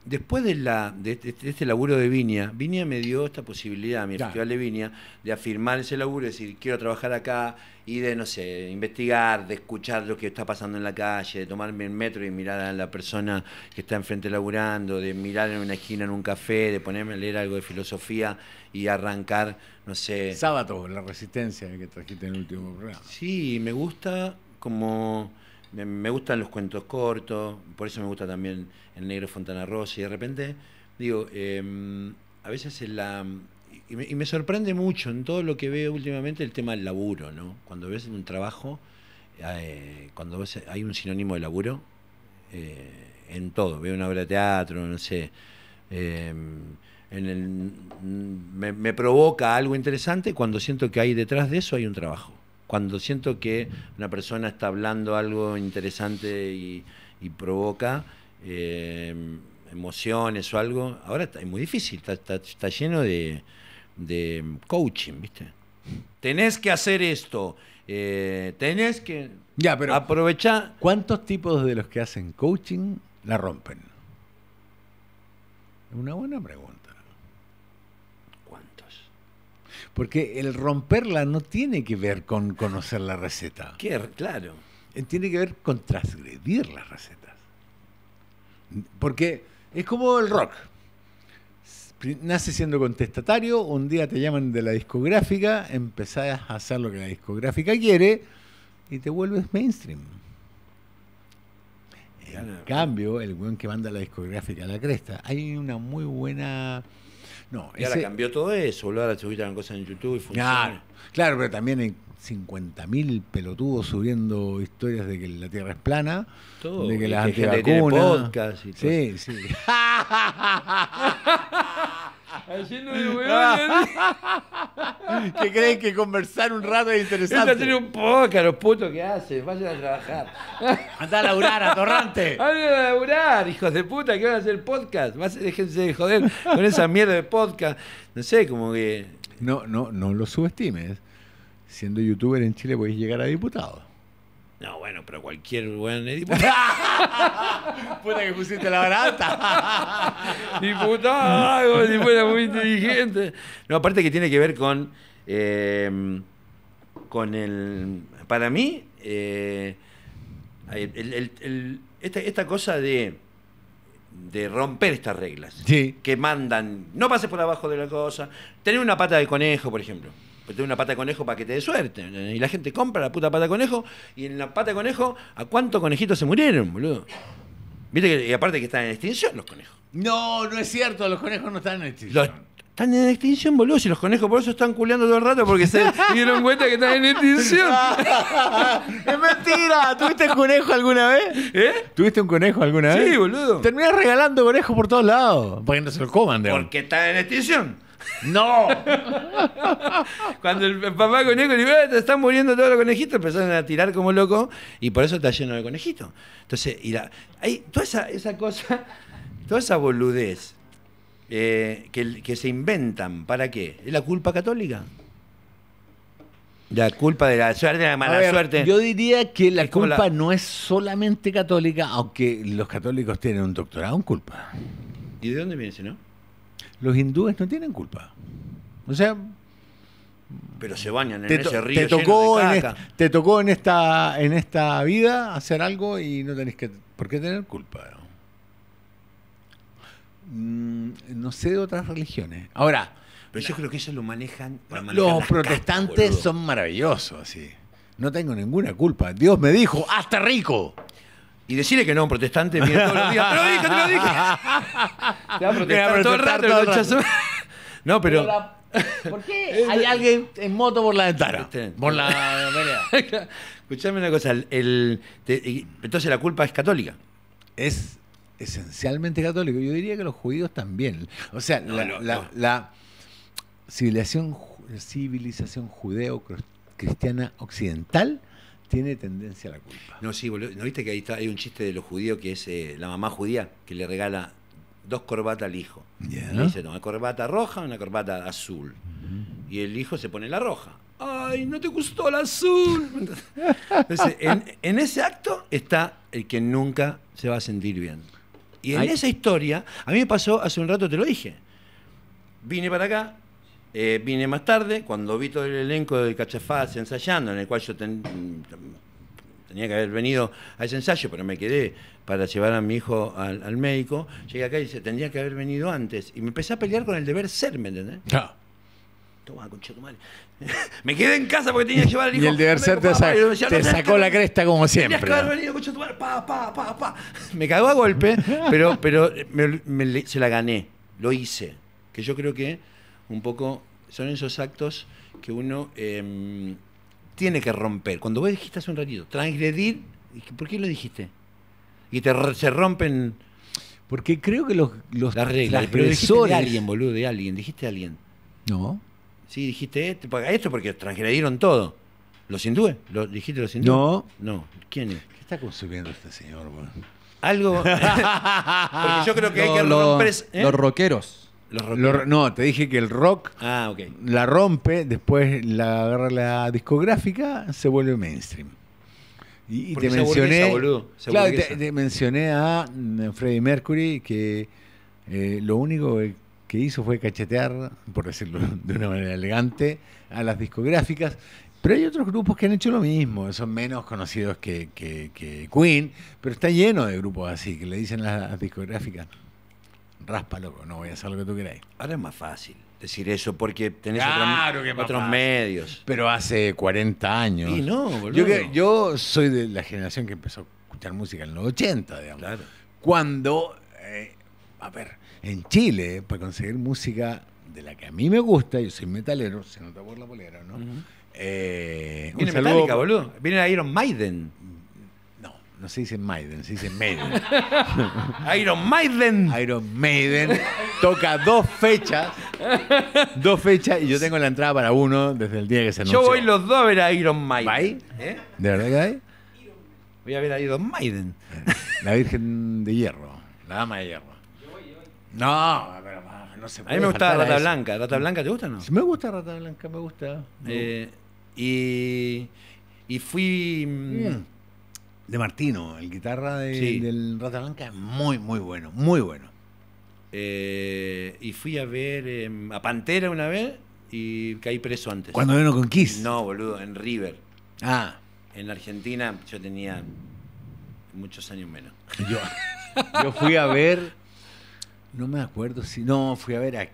después de, la, de, este, este laburo de Viña, Viña me dio esta posibilidad, mi ya. de Viña, de afirmar ese laburo, decir, quiero trabajar acá y de, no sé, investigar, de escuchar lo que está pasando en la calle, de tomarme el metro y mirar a la persona que está enfrente laburando, de mirar en una esquina en un café, de ponerme a leer algo de filosofía y arrancar no sé. Sábado, la resistencia que trajiste en el último programa. Sí, me gusta como. Me gustan los cuentos cortos, por eso me gusta también El Negro Fontana Rosa. Y de repente, digo, em, a veces la. Y me, sorprende mucho en todo lo que veo últimamente el tema del laburo, ¿no? Cuando ves un trabajo, eh, cuando ves, hay un sinónimo de laburo eh, en todo. Veo una obra de teatro, no sé. Em, en me, provoca algo interesante cuando siento que hay detrás de eso hay un trabajo. Cuando siento que una persona está hablando algo interesante y, provoca eh, emociones o algo, ahora es muy difícil, está, lleno de, coaching, ¿viste? Tenés que hacer esto, eh, tenés que aprovechar. ¿Cuántos tipos de los que hacen coaching la rompen? Es Una buena pregunta. Porque el romperla no tiene que ver con conocer la receta. Claro. Eh, tiene que ver con transgredir las recetas. Porque es como el rock. Nace siendo contestatario, un día te llaman de la discográfica, empezás a hacer lo que la discográfica quiere y te vuelves mainstream. En cambio, el buen que manda la discográfica a la cresta, hay una muy buena no, y ahora cambió todo eso, boludo. Ahora las cosas en YouTube y funciona. Claro, pero también hay 50.000 pelotudos subiendo historias de que la Tierra es plana, de que las antivacunas. y todo. Sí, sí. (laughs) (laughs) Haciendo de que creen que conversar un rato es interesante. Esta tiene un podcast, los putos que hacen. Vayan a trabajar. Andá a laburar, atorrante. (laughs) Vayan a laburar, hijos de puta, que van a hacer podcast. Déjense de joder con esa mierda de podcast. No sé, como que. No, no, no lo subestimes. Siendo youtuber en Chile podéis llegar a diputado. No, bueno, pero cualquier buen (laughs) Puta que pusiste la barata. (laughs) Diputado, ja si fuera muy inteligente. No, aparte que tiene que ver con. Eh, con el. Para mí, eh, el, el, el, esta, esta, cosa de. De romper estas reglas sí. que mandan, no pases por abajo de la cosa, tener una pata de conejo, por ejemplo tenés una pata de conejo para que te dé suerte. Y la gente compra la puta pata de conejo y en la pata de conejo, ¿a cuántos conejitos se murieron, boludo? Viste que y aparte que están en extinción los conejos. No, no es cierto, los conejos no están en extinción. están en extinción, boludo. Si los conejos por eso están culeando todo el rato porque se (laughs) dieron cuenta que están en extinción. (laughs) es mentira. ¿Tuviste conejo alguna vez? ¿Eh? ¿Tuviste un conejo alguna vez? Sí, boludo. Terminás regalando conejos por todos lados para que no se lo coman, de Porque están en extinción. ¡No! Cuando el papá conejo dijo, eh, te están muriendo todos los conejitos, empezaron a tirar como loco y por eso está lleno de conejitos. Entonces, y hay toda esa, cosa, toda esa boludez eh, que, se inventan, ¿para qué? ¿Es la culpa católica? La culpa de la suerte, de la mala suerte. Yo diría que la culpa no es solamente católica, aunque los católicos tienen un doctorado en culpa. ¿Y de dónde viene ese, no? los hindúes no tienen culpa. O sea, pero se bañan en te ese río. Te tocó, En te tocó en esta en esta vida hacer algo y no tenés que por qué tener culpa. Mm, no sé de otras religiones. Ahora, pero yo creo que ellos lo manejan. los protestantes son maravillosos, sí. No tengo ninguna culpa. Dios me dijo, hasta rico. Y decirle que no un protestante, viene todos los días, te lo dije, te lo dije. (laughs) Te va a todo el rato, (laughs) No, pero... ¿Por qué hay alguien en moto por la ventana? Este, este. Por la vereda. (laughs) Escuchame una cosa. entonces la culpa es católica. Es esencialmente católica. Yo diría que los judíos también. O sea, la, civilización, civilización judeo-cristiana occidental tiene tendencia a la culpa. No, sí, ¿No viste que ahí está, hay un chiste de los judíos que es eh, la mamá judía que le regala dos corbatas al hijo? Y dice, no, una corbata roja y una corbata azul. Y el hijo se pone la roja. ¡Ay, no te gustó la azul! (laughs) Entonces, en, ese acto está el que nunca se va a sentir bien. Y en esa historia, a mí me pasó hace un rato, te lo dije. Vine para acá, eh, vine más tarde, cuando vi todo el elenco de Cachafaz ensayando, en el cual yo tenía que haber venido a ese ensayo, pero me quedé para llevar a mi hijo al, médico. Llegué acá y dice, tendría que haber venido antes. Y me empecé a pelear con el deber ser, ¿me entendés? Ah. Toma, concha tu (laughs) me quedé en casa porque tenía que llevar al hijo. Y el deber ser te, sacó la cresta como siempre. Pa, pa, pa, pa. Me cagó a golpe, (laughs) pero, pero se la gané. Lo hice. Que yo creo que un poco son esos actos que uno em, tiene que romper. Cuando vos dijiste hace un ratito, transgredir, ¿por qué lo dijiste? Y te, se rompen... Porque creo que los, las reglas, pero de alguien, boludo, de alguien, dijiste alguien. No. Sí, dijiste esto, porque transgredieron todo. ¿Los hindúes? ¿Lo, ¿Dijiste los hindúes? No. No. ¿Quién es? ¿Qué está consumiendo este señor, Algo. (laughs) (laughs) porque yo creo que hay que romper. Los, ¿eh? los rockeros no, te dije que el rock ah, la rompe, después la agarra la discográfica, se vuelve mainstream. Y, te mencioné. te, mencioné a mm, Freddie Mercury que eh, lo único que- hizo fue cachetear, por decirlo (laughs) de una manera elegante, a las discográficas. Pero hay otros grupos que han hecho lo mismo, son menos conocidos que, que- que Queen, pero está lleno de grupos así, que le dicen las discográficas, Raspa loco, no voy a hacer lo que tú queráis. Ahora es más fácil decir eso porque tenés otros medios. Pero hace 40 años. Yo, soy de la generación que empezó a escuchar música en los 80, digamos. Claro. Cuando, eh, a ver, en Chile, para conseguir música de la que a mí me gusta, yo soy metalero, se nota por la polera, ¿no? Eh, Viene Viene Iron Maiden. No se dice Maiden, se dice Maiden. (laughs) Iron Maiden. Iron Maiden. Toca dos fechas. Dos fechas y yo tengo la entrada para uno desde el día que se anunció. Yo voy los dos a ver a Iron Maiden. ¿Va ¿eh? ¿De verdad que hay? Voy a ver a Iron Maiden. La Virgen de Hierro. La Dama de Hierro. Yo voy, yo voy. No, pero ah, no se puede. A mí me gusta Rata Blanca. ¿Rata Blanca te gusta o no? me gusta Rata Blanca, me gusta. Eh, y, y fui... Mm, de Martino, el guitarra de, del Rata Blanca, muy, muy bueno, muy bueno. Eh, y fui a ver em, a Pantera una vez y caí preso antes. ¿Cuándo vino con Kiss? No, boludo, en River. Ah. En Argentina yo tenía muchos años menos. (laughs) Yo, yo fui a ver, no me acuerdo si, no, fui a ver a,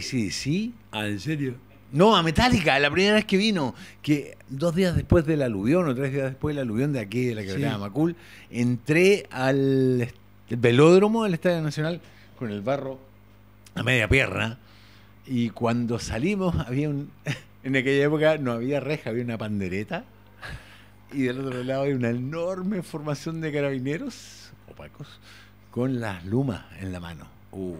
sí sí Ah, ¿en serio? No, a Metallica, la primera vez que vino, que dos días después del aluvión o tres días después del aluvión de aquí, de la quebrada Macul, entré al velódromo del Estadio Nacional con el barro a media pierna y cuando salimos había un... (laughs) En aquella época no había reja, había una pandereta y del otro lado hay una enorme formación de carabineros opacos con las lumas en la mano. Uh.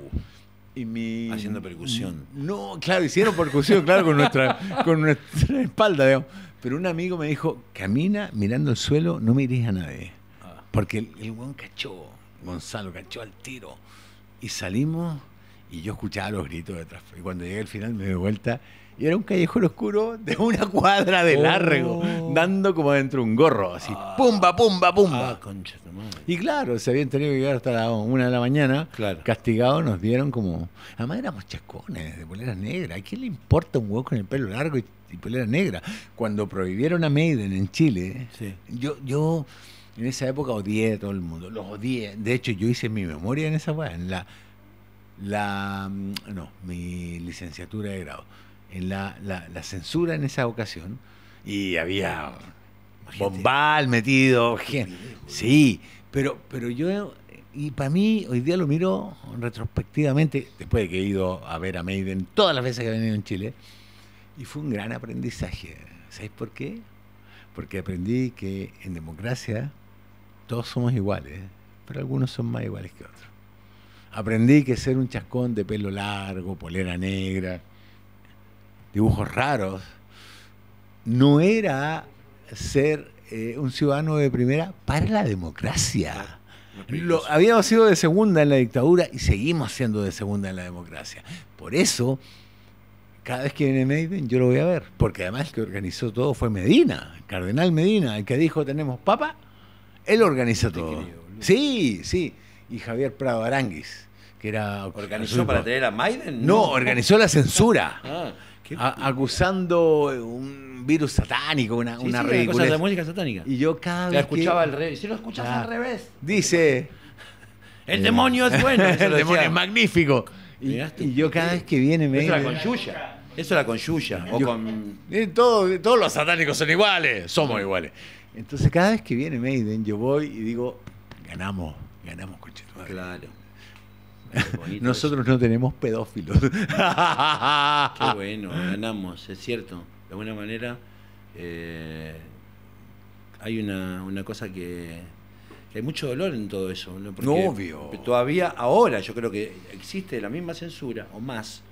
Haciendo percusión. No, claro, hicieron percusión, claro, con nuestra, con nuestra espalda, Pero un amigo me dijo, camina mirando el suelo, no mires a nadie. Ah. Porque el, el cachó, Gonzalo cachó al tiro. Y salimos y yo escuchaba los gritos detrás. Y cuando llegué al final me di vuelta y era un callejón oscuro de una cuadra de largo, oh. dando como dentro un gorro, así, ah. pumba, pumba, pumba. Ah, y claro, se habían tenido que llegar hasta la una de la mañana, castigados, nos dieron como. Además éramos chacones de polera negra. ¿A quién le importa un huevo con el pelo largo y, polera negra? Cuando prohibieron a Maiden en Chile, yo, yo en esa época odié a todo el mundo, los odié. De hecho, yo hice mi memoria en esa en la. La. Mm, no, mi licenciatura de grado en la, censura en esa ocasión y había bombal metido. Gente. Sí, pero, pero yo, y para mí, hoy día lo miro retrospectivamente, después de que he ido a ver a Maiden todas las veces que he venido en Chile, y fue un gran aprendizaje. ¿Sabéis por qué? Porque aprendí que en democracia todos somos iguales, pero algunos son más iguales que otros. Aprendí que ser un chascón de pelo largo, polera negra, dibujos raros, no era ser eh, un ciudadano de primera para la democracia. habíamos sido de segunda en la dictadura y seguimos siendo de segunda en la democracia. Por eso, cada vez que viene Maiden, yo lo voy a ver. Porque además el que organizó todo fue Medina, cardenal Medina, el que dijo tenemos papa, él organizó todo. Sí, sí. Y Javier Prado Aranguis, que era... ¿Organizó para tener a Maiden? No, organizó la censura. (laughs) Ah acusando un virus satánico, una, sí, una sí, música satánica. Y yo cada vez. La escuchaba que... al Si lo escuchas al revés. Dice. El demonio es bueno. (laughs) el demonio es magnífico. Y, yo cada vez que viene me. Eso era con Yuya. Eso era con Yuya. con... todos los satánicos son iguales. Somos iguales. Entonces cada vez que viene Maiden yo voy y digo, ganamos, ganamos con Claro. Nosotros no tenemos pedófilos. (laughs) Qué bueno, ganamos, es cierto. De alguna manera eh, hay una, cosa que, hay mucho dolor en todo eso. ¿no? Obvio. Todavía ahora yo creo que existe la misma censura, o más,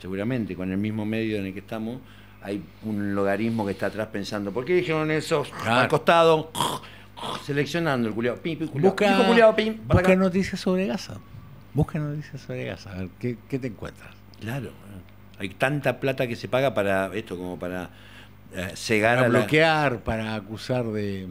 seguramente, con el mismo medio en el que estamos. Hay un logaritmo que está atrás pensando, ¿por qué dijeron eso? Al costado, (laughs) seleccionando el culiado. busca, noticias sobre Gaza. Busca noticias Oregas, a ver qué, te encuentras. Claro, hay tanta plata que se paga para esto, como para eh, cegar para a bloquear, para acusar de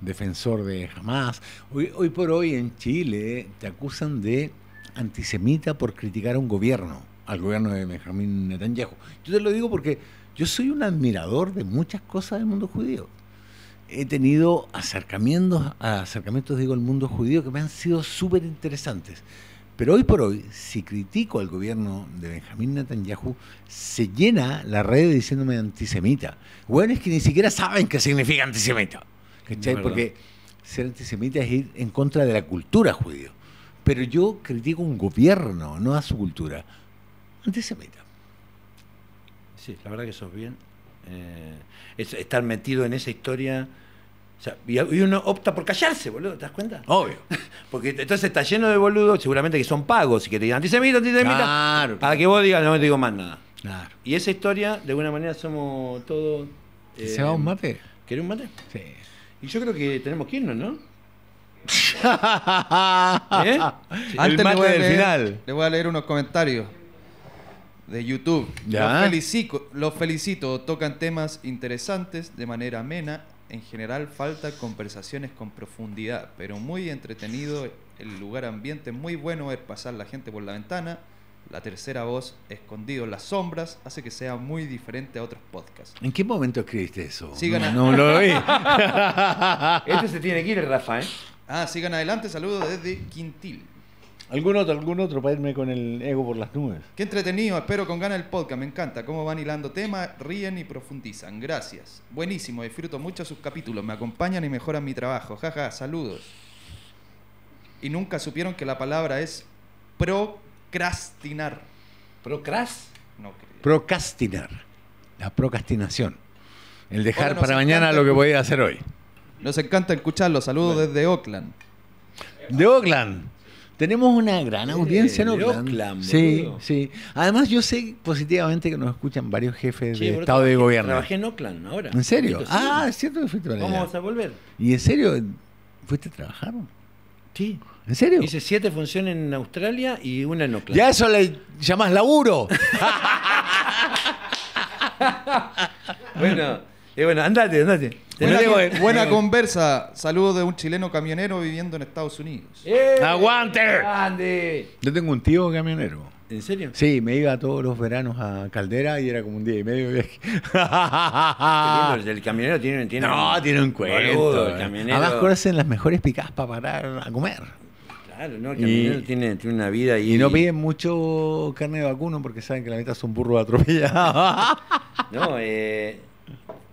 defensor de jamás. Hoy, por hoy en Chile te acusan de antisemita por criticar a un gobierno, al gobierno de Benjamín Netanyahu. Yo te lo digo porque yo soy un admirador de muchas cosas del mundo judío. He tenido acercamientos, acercamientos digo, al mundo judío que me han sido súper interesantes. Pero hoy por hoy, si critico al gobierno de Benjamín Netanyahu, se llena la red diciéndome antisemita. Bueno, es que ni siquiera saben qué significa antisemita. ¿Cachai? Porque ser antisemita es ir en contra de la cultura judía. Pero yo critico a un gobierno, no a su cultura. Antisemita. Sí, la verdad que eh, es bien. estar metido en esa historia y uno opta por callarse, boludo, ¿te das cuenta? Obvio. (laughs) Porque entonces está lleno de boludos, seguramente que son pagos y que te digan, antisemita, antisemita. Claro. Para que vos digas, no me digo más nada. Claro. Y esa historia, de alguna manera, somos todos. ¿Se va un eh, mate? ¿Querés un mate? Sí. Y yo creo que tenemos que irnos, ¿no? (laughs) ¿Eh? Antes El mate del final. Le voy a leer unos comentarios de YouTube. Los, felicito, los felicito. Tocan temas interesantes de manera amena en general falta conversaciones con profundidad, pero muy entretenido, el lugar ambiente muy bueno, es pasar la gente por la ventana, la tercera voz, escondido en las sombras, hace que sea muy diferente a otros podcasts. ¿En qué momento escribiste eso? no, lo vi. (laughs) este se tiene que ir, Rafa, ¿eh? Ah, sigan adelante. Saludos desde Quintil. ¿Algún otro, algún otro para irme con el ego por las nubes? Qué entretenido, espero con ganas el podcast, me encanta cómo van hilando temas, ríen y profundizan, gracias. Buenísimo, disfruto mucho sus capítulos, me acompañan y mejoran mi trabajo, jaja, ja, saludos. Y nunca supieron que la palabra es procrastinar. ¿Procrast? No creo. Procrastinar, la procrastinación, el dejar para mañana lo que voy a hacer hoy. Nos encanta escucharlo, saludos desde Oakland. De Oakland. Tenemos una gran audiencia en Oakland. sí, sí. Además, yo sé positivamente que nos escuchan varios jefes de Estado de Gobierno. Trabajé en Oakland ahora. ¿En serio? ah, es cierto que fuiste a allá. Vamos a volver. ¿Y en serio? ¿Fuiste a trabajar? Sí. ¿En serio? Hice siete funciones en Australia y una en Oakland. Ya eso le llamas laburo. (laughs) bueno, bueno, andate, andate. buena, conversa. Saludos de un chileno camionero viviendo en Estados Unidos. Eh, eh, eh, ¡Aguante! ¡Grande! Yo tengo un tío camionero. ¿En serio? Sí, me iba todos los veranos a Caldera y era como un día y medio de viaje. el camionero tiene, tiene No, tiene un cuento. El camionero... Además, hacen las mejores picadas para parar a comer. Claro, no, el camionero tiene, una vida y... y no piden mucho carne de vacuno porque saben que la mitad son burros burro atropellado. (laughs) no, eh,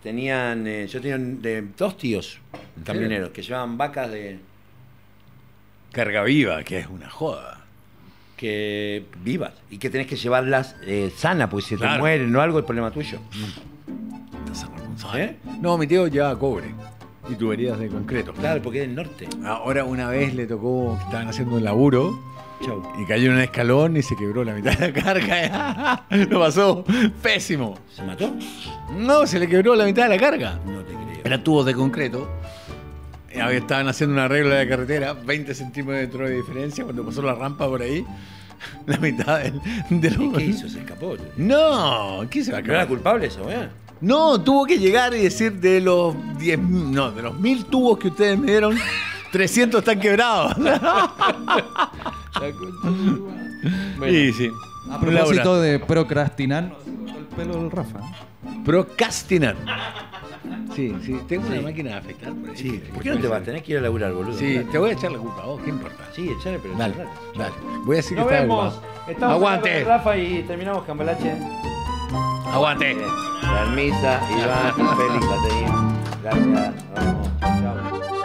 tenían, eh, yo tenía de, dos tíos camioneros que llevaban vacas de... Carga viva, que es una joda. Que vivas y que tenés que llevarlas eh, sana, pues si te mueren o algo, el problema tuyo. ¿Eh? No, mi tío llevaba cobre y tuberías de concreto. Claro, porque es del norte. Ahora una vez le tocó, estaban haciendo un laburo y cayó en un escalón y se quebró la mitad de la carga. (laughs) Lo pasó pésimo. ¿Se mató? No, se le quebró la mitad de la carga. No te creo. Era tubos de concreto. Estaban haciendo una regla de la carretera, 20 centímetros de diferencia, cuando pasó la rampa por ahí (laughs) la mitad del, los qué hizo? ¿Se escapó? No, ¿qué se va a quedar era culpable eso, eh? No, tuvo que llegar y decir de los 10, no, de los 1000 tubos que ustedes me dieron, 300 están quebrados. (laughs) La bueno. y sí. A propósito Laura. de procrastinar, nos cortó el pelo el Rafa. ¿eh? Procrastinar. Sí, sí, tengo sí. una máquina de afectar por Sí, ¿Por qué no te vas? Tenés que ir a laburar, boludo. Sí, te voy a echar la culpa a vos, ¿qué importa? Sí, echarle, pero. Dale, dale. Voy a decir Nos que está vemos. Estamos Aguante. Con Rafa y terminamos Cambalache. Aguante. Carmita, Iván, Félix, Caterina. Gracias. Vamos. Chao.